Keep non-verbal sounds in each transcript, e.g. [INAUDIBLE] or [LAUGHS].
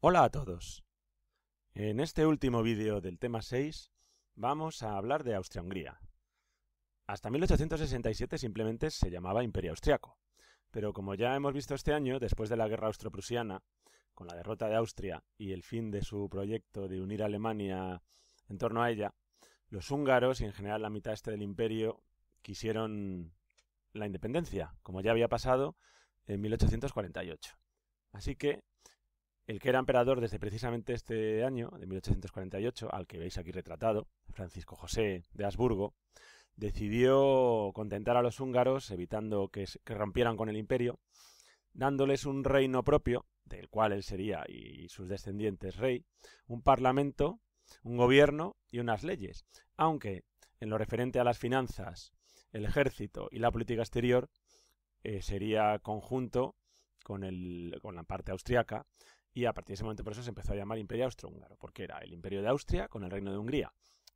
Hola a todos. En este último vídeo del tema 6 vamos a hablar de Austria-Hungría. Hasta 1867 simplemente se llamaba Imperio Austriaco, pero como ya hemos visto este año, después de la guerra austroprusiana, con la derrota de Austria y el fin de su proyecto de unir a Alemania en torno a ella, los húngaros y en general la mitad este del imperio quisieron la independencia, como ya había pasado en 1848. Así que el que era emperador desde precisamente este año, de 1848, al que veis aquí retratado, Francisco José de Habsburgo, decidió contentar a los húngaros, evitando que, rompieran con el imperio, dándoles un reino propio, del cual él sería y sus descendientes rey, un parlamento, un gobierno y unas leyes, aunque en lo referente a las finanzas, el ejército y la política exterior eh, sería conjunto con la parte austriaca, y a partir de ese momento por eso se empezó a llamar Imperio Austrohúngaro, porque era el Imperio de Austria con el Reino de Hungría,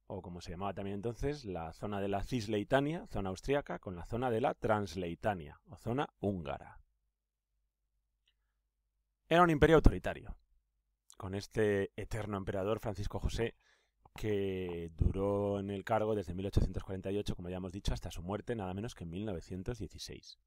o como se llamaba también entonces, la zona de la Cisleitania, zona austriaca, con la zona de la Transleitania, o zona húngara. Era un imperio autoritario, con este eterno emperador Francisco José, que duró en el cargo desde 1848, como ya hemos dicho, hasta su muerte, nada menos que en 1916.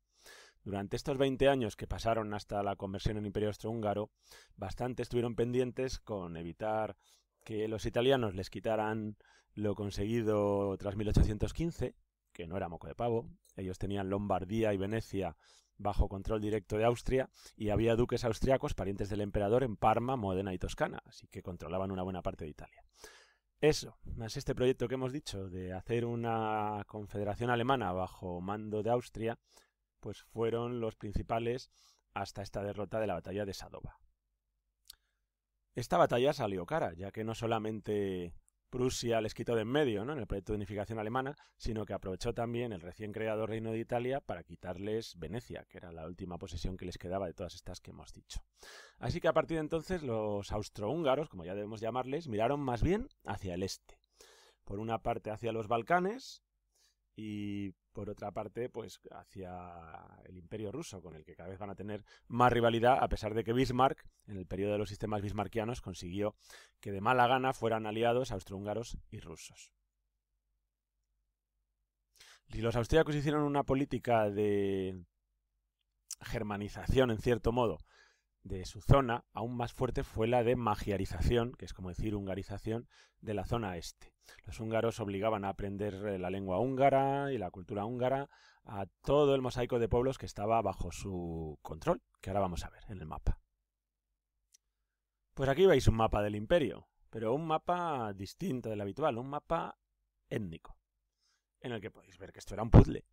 Durante estos 20 años que pasaron hasta la conversión en Imperio Austrohúngaro, bastante estuvieron pendientes con evitar que los italianos les quitaran lo conseguido tras 1815, que no era moco de pavo. Ellos tenían Lombardía y Venecia bajo control directo de Austria y había duques austriacos parientes del emperador en Parma, Modena y Toscana, así que controlaban una buena parte de Italia. Eso, más este proyecto que hemos dicho de hacer una confederación alemana bajo mando de Austria, pues fueron los principales hasta esta derrota de la batalla de Sadova. Esta batalla salió cara, ya que no solamente Prusia les quitó de en medio ¿no? en el proyecto de unificación alemana, sino que aprovechó también el recién creado Reino de Italia para quitarles Venecia, que era la última posesión que les quedaba de todas estas que hemos dicho. Así que a partir de entonces los austrohúngaros, como ya debemos llamarles, miraron más bien hacia el este. Por una parte hacia los Balcanes, y por otra parte, pues hacia el imperio ruso, con el que cada vez van a tener más rivalidad, a pesar de que Bismarck, en el periodo de los sistemas bismarquianos, consiguió que de mala gana fueran aliados austrohúngaros y rusos. Si los austríacos hicieron una política de germanización, en cierto modo, de su zona, aún más fuerte fue la de magiarización, que es como decir hungarización, de la zona este. Los húngaros obligaban a aprender eh, la lengua húngara y la cultura húngara a todo el mosaico de pueblos que estaba bajo su control, que ahora vamos a ver en el mapa. Pues aquí veis un mapa del imperio, pero un mapa distinto del habitual, un mapa étnico, en el que podéis ver que esto era un puzzle.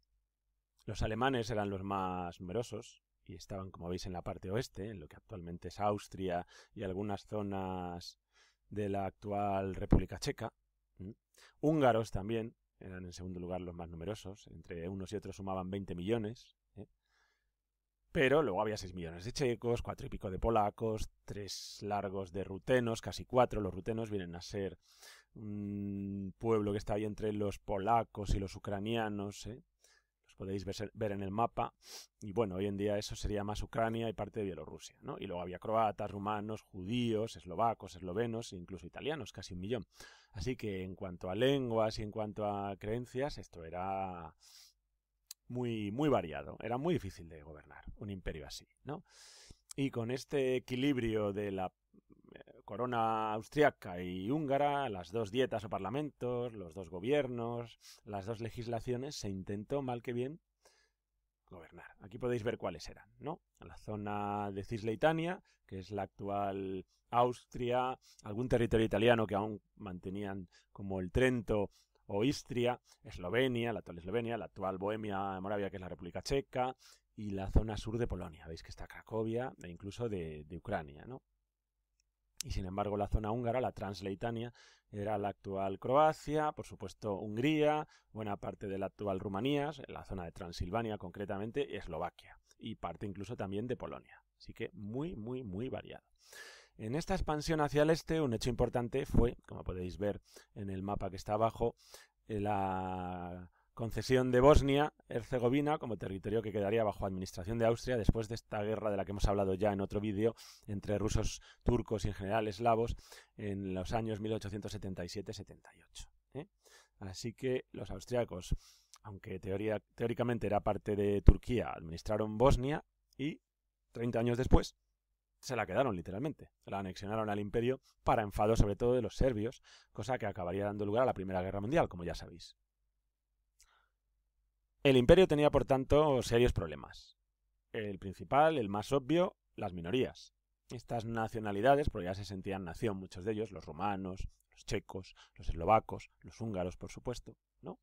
Los alemanes eran los más numerosos, y estaban, como veis, en la parte oeste, en lo que actualmente es Austria y algunas zonas de la actual República Checa. Húngaros también eran en segundo lugar los más numerosos, entre unos y otros sumaban 20 millones. ¿eh? Pero luego había 6 millones de checos, 4 y pico de polacos, 3 largos de rutenos, casi 4. Los rutenos vienen a ser un pueblo que está ahí entre los polacos y los ucranianos. ¿eh? podéis ver en el mapa. Y bueno, hoy en día eso sería más Ucrania y parte de Bielorrusia, ¿no? Y luego había croatas, rumanos, judíos, eslovacos, eslovenos e incluso italianos, casi un millón. Así que en cuanto a lenguas y en cuanto a creencias, esto era muy, muy variado. Era muy difícil de gobernar un imperio así, ¿no? Y con este equilibrio de la corona austriaca y húngara, las dos dietas o parlamentos, los dos gobiernos, las dos legislaciones, se intentó mal que bien gobernar. Aquí podéis ver cuáles eran, ¿no? La zona de Cisleitania, que es la actual Austria, algún territorio italiano que aún mantenían como el Trento o Istria, Eslovenia, la actual Eslovenia, la actual Bohemia, Moravia, que es la República Checa, y la zona sur de Polonia. Veis que está Cracovia e incluso de, de Ucrania, ¿no? y sin embargo la zona húngara, la Transleitania, era la actual Croacia, por supuesto Hungría, buena parte de la actual Rumanía, la zona de Transilvania concretamente, Eslovaquia, y parte incluso también de Polonia. Así que muy, muy, muy variado. En esta expansión hacia el este, un hecho importante fue, como podéis ver en el mapa que está abajo, eh, la concesión de Bosnia-Herzegovina como territorio que quedaría bajo administración de Austria después de esta guerra de la que hemos hablado ya en otro vídeo entre rusos, turcos y en general eslavos en los años 1877-78. ¿eh? Así que los austriacos, aunque teoría, teóricamente era parte de Turquía, administraron Bosnia y 30 años después se la quedaron literalmente, la anexionaron al imperio para enfado sobre todo de los serbios, cosa que acabaría dando lugar a la Primera Guerra Mundial, como ya sabéis. El imperio tenía, por tanto, serios problemas. El principal, el más obvio, las minorías. Estas nacionalidades, porque ya se sentían nación muchos de ellos, los romanos, los checos, los eslovacos, los húngaros, por supuesto, ¿no?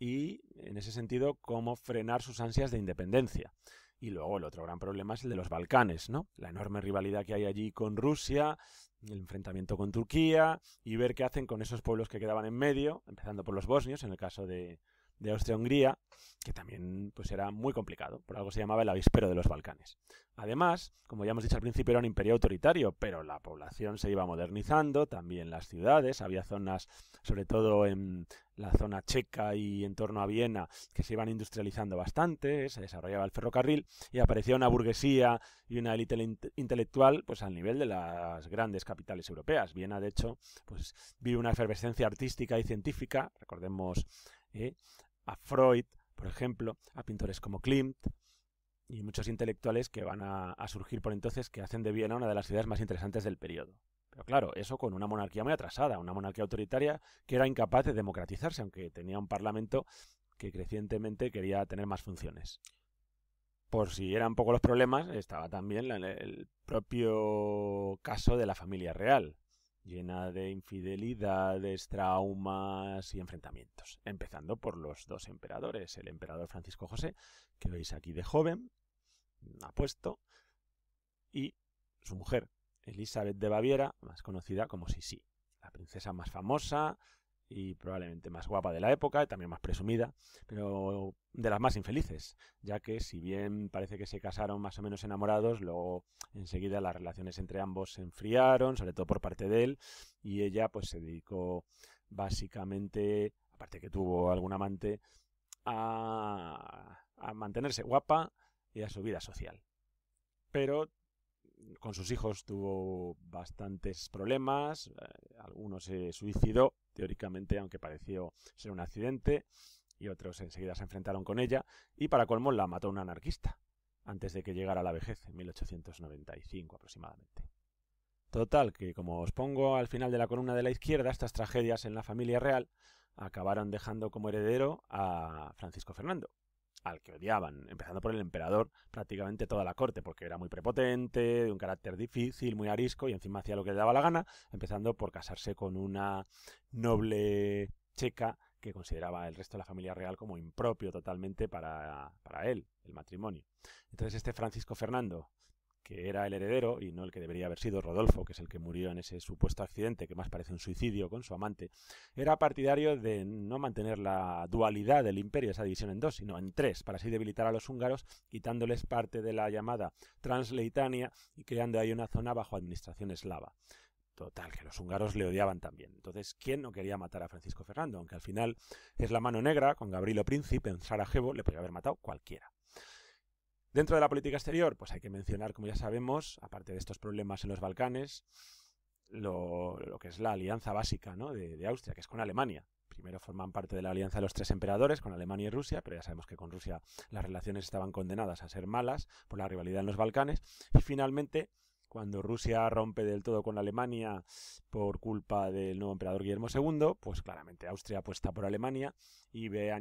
Y, en ese sentido, cómo frenar sus ansias de independencia. Y luego el otro gran problema es el de los Balcanes, ¿no? La enorme rivalidad que hay allí con Rusia, el enfrentamiento con Turquía, y ver qué hacen con esos pueblos que quedaban en medio, empezando por los bosnios, en el caso de, de Austria-Hungría, que también pues era muy complicado, por algo se llamaba el avispero de los Balcanes. Además, como ya hemos dicho al principio, era un imperio autoritario, pero la población se iba modernizando, también las ciudades, había zonas, sobre todo en la zona checa y en torno a Viena, que se iban industrializando bastante, se desarrollaba el ferrocarril y aparecía una burguesía y una élite intelectual pues al nivel de las grandes capitales europeas. Viena, de hecho, pues vive una efervescencia artística y científica, recordemos eh, a Freud, por ejemplo, a pintores como Klimt y muchos intelectuales que van a, surgir por entonces que hacen de Viena una de las ciudades más interesantes del periodo. Pero claro, eso con una monarquía muy atrasada, una monarquía autoritaria que era incapaz de democratizarse, aunque tenía un parlamento que crecientemente quería tener más funciones. Por si eran poco los problemas, estaba también el propio caso de la familia real llena de infidelidades, traumas y enfrentamientos, empezando por los dos emperadores, el emperador Francisco José, que veis aquí de joven, apuesto, y su mujer, Elizabeth de Baviera, más conocida como Sisi, la princesa más famosa y probablemente más guapa de la época, y también más presumida, pero de las más infelices, ya que si bien parece que se casaron más o menos enamorados, luego enseguida las relaciones entre ambos se enfriaron, sobre todo por parte de él, y ella pues se dedicó básicamente, aparte que tuvo algún amante, a, a mantenerse guapa y a su vida social. Pero con sus hijos tuvo bastantes problemas, eh, algunos se suicidó teóricamente, aunque pareció ser un accidente, y otros enseguida se enfrentaron con ella, y para colmo la mató un anarquista, antes de que llegara a la vejez, en 1895 aproximadamente. Total, que como os pongo al final de la columna de la izquierda, estas tragedias en la familia real acabaron dejando como heredero a Francisco Fernando, al que odiaban, empezando por el emperador, prácticamente toda la corte, porque era muy prepotente, de un carácter difícil, muy arisco y encima hacía lo que le daba la gana, empezando por casarse con una noble checa que consideraba el resto de la familia real como impropio totalmente para, para él, el matrimonio. Entonces este Francisco Fernando, que era el heredero y no el que debería haber sido Rodolfo, que es el que murió en ese supuesto accidente, que más parece un suicidio con su amante, era partidario de no mantener la dualidad del imperio, esa división en dos, sino en tres, para así debilitar a los húngaros, quitándoles parte de la llamada Transleitania y creando ahí una zona bajo administración eslava. Total, que los húngaros le odiaban también. Entonces, ¿quién no quería matar a Francisco Fernando? Aunque al final es la mano negra, con Gabrilo Príncipe en Sarajevo, le podría haber matado cualquiera. Dentro de la política exterior, pues hay que mencionar, como ya sabemos, aparte de estos problemas en los Balcanes, lo, que es la alianza básica de, de Austria, que es con Alemania. Primero forman parte de la alianza de los tres emperadores, con Alemania y Rusia, pero ya sabemos que con Rusia las relaciones estaban condenadas a ser malas por la rivalidad en los Balcanes. Y finalmente cuando Rusia rompe del todo con Alemania por culpa del nuevo emperador Guillermo II, pues claramente Austria apuesta por Alemania y ve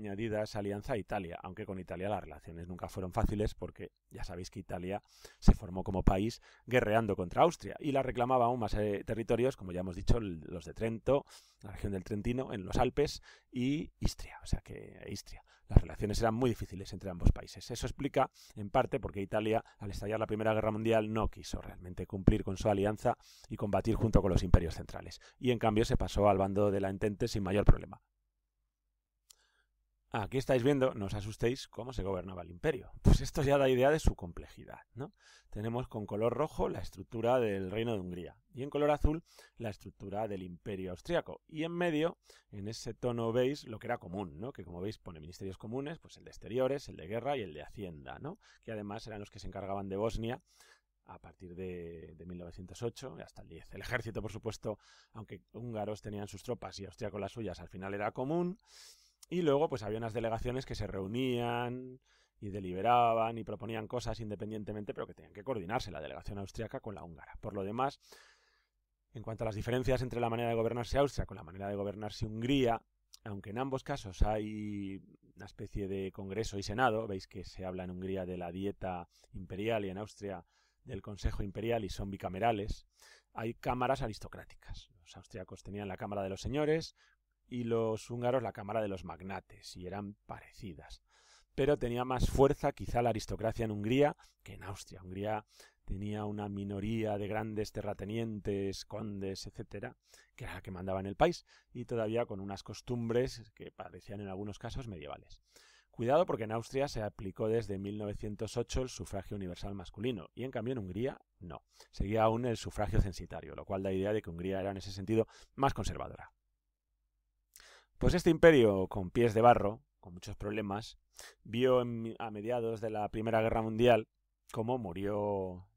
esa alianza a Italia, aunque con Italia las relaciones nunca fueron fáciles porque ya sabéis que Italia se formó como país guerreando contra Austria y la reclamaba aún más eh, territorios, como ya hemos dicho, los de Trento, la región del Trentino, en los Alpes y Istria, o sea que Istria. Las relaciones eran muy difíciles entre ambos países. Eso explica, en parte, porque Italia, al estallar la Primera Guerra Mundial, no quiso realmente cumplir con su alianza y combatir junto con los imperios centrales. Y en cambio se pasó al bando de la Entente sin mayor problema. Aquí estáis viendo, no os asustéis, cómo se gobernaba el imperio. [LAUGHS] Pues esto ya da idea de su complejidad, ¿no? Tenemos con color rojo la estructura del reino de Hungría y en color azul la estructura del imperio austriaco. Y en medio, en ese tono veis lo que era común, ¿no? Que como veis pone ministerios comunes, pues el de exteriores, el de guerra y el de hacienda, ¿no? Que además eran los que se encargaban de Bosnia a partir de, 1908 hasta el 10. El ejército, por supuesto, aunque húngaros tenían sus tropas y austríacos las suyas, al final era común. Y luego, pues había unas delegaciones que se reunían y deliberaban y proponían cosas independientemente, pero que tenían que coordinarse la delegación austriaca con la húngara. Por lo demás, en cuanto a las diferencias entre la manera de gobernarse Austria con la manera de gobernarse Hungría, aunque en ambos casos hay una especie de Congreso y Senado, veis que se habla en Hungría de la dieta imperial y en Austria del Consejo Imperial y son bicamerales, hay cámaras aristocráticas. Los austriacos tenían la Cámara de los Señores, y los húngaros la Cámara de los Magnates, y eran parecidas. Pero tenía más fuerza quizá la aristocracia en Hungría que en Austria. Hungría tenía una minoría de grandes terratenientes, condes, etcétera, que era la que mandaba en el país, y todavía con unas costumbres que parecían en algunos casos medievales. Cuidado porque en Austria se aplicó desde 1908 el sufragio universal masculino, y en cambio en Hungría no. Seguía aún el sufragio censitario, lo cual da idea de que Hungría era en ese sentido más conservadora. Pues este imperio con pies de barro, con muchos problemas, vio a mediados de la Primera Guerra Mundial cómo murió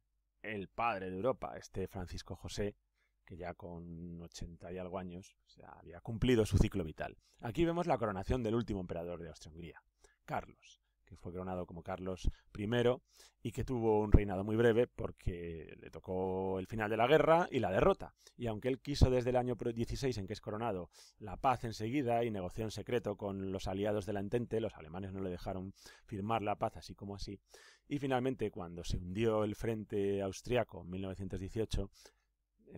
el padre de Europa, este Francisco José, que ya con 80 y algo años había cumplido su ciclo vital. Aquí vemos la coronación del último emperador de Austria-Hungría, Carlos, que fue coronado como Carlos I y que tuvo un reinado muy breve porque le tocó el final de la guerra y la derrota. Y aunque él quiso desde el año 16 en que es coronado la paz enseguida y negoció en secreto con los aliados de la Entente, los alemanes no le dejaron firmar la paz así como así. Y finalmente, cuando se hundió el frente austriaco en 1918,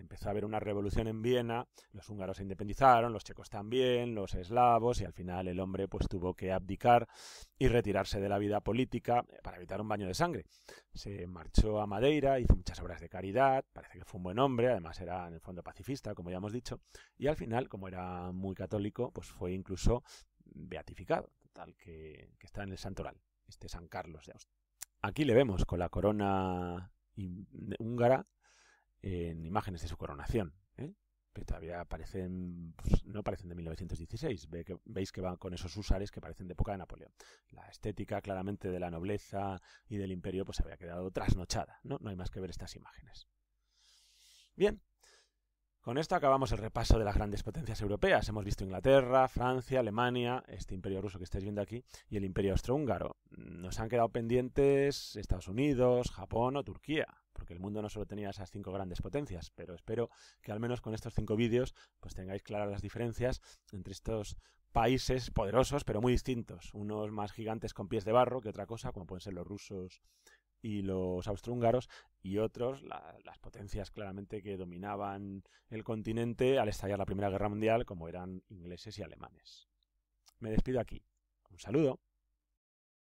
empezó a haber una revolución en Viena, los húngaros se independizaron, los checos también, los eslavos, y al final el hombre pues tuvo que abdicar y retirarse de la vida política eh, para evitar un baño de sangre. Se marchó a Madeira, hizo muchas obras de caridad, parece que fue un buen hombre, además era en el fondo pacifista, como ya hemos dicho, y al final, como era muy católico, pues fue incluso beatificado, tal que, que está en el santoral, este San Carlos de Austria. Aquí le vemos con la corona húngara en imágenes de su coronación. ¿eh? Que todavía pues, no parecen de 1916. que, veis que van con esos usares que parecen de época de Napoleón. La estética claramente de la nobleza y del imperio pues había quedado trasnochada. No, no hay más que ver estas imágenes. Bien, con esto acabamos el repaso de las grandes potencias europeas. Hemos visto Inglaterra, Francia, Alemania, este imperio ruso que estáis viendo aquí, y el imperio austrohúngaro. Nos han quedado pendientes Estados Unidos, Japón o Turquía porque el mundo no solo tenía esas cinco grandes potencias, pero espero que al menos con estos cinco vídeos pues tengáis claras las diferencias entre estos países poderosos pero muy distintos, unos más gigantes con pies de barro que otra cosa, como pueden ser los rusos y los austrohúngaros y otros, las potencias claramente que dominaban el continente al estallar la Primera Guerra Mundial, como eran ingleses y alemanes. Me despido aquí. Un saludo.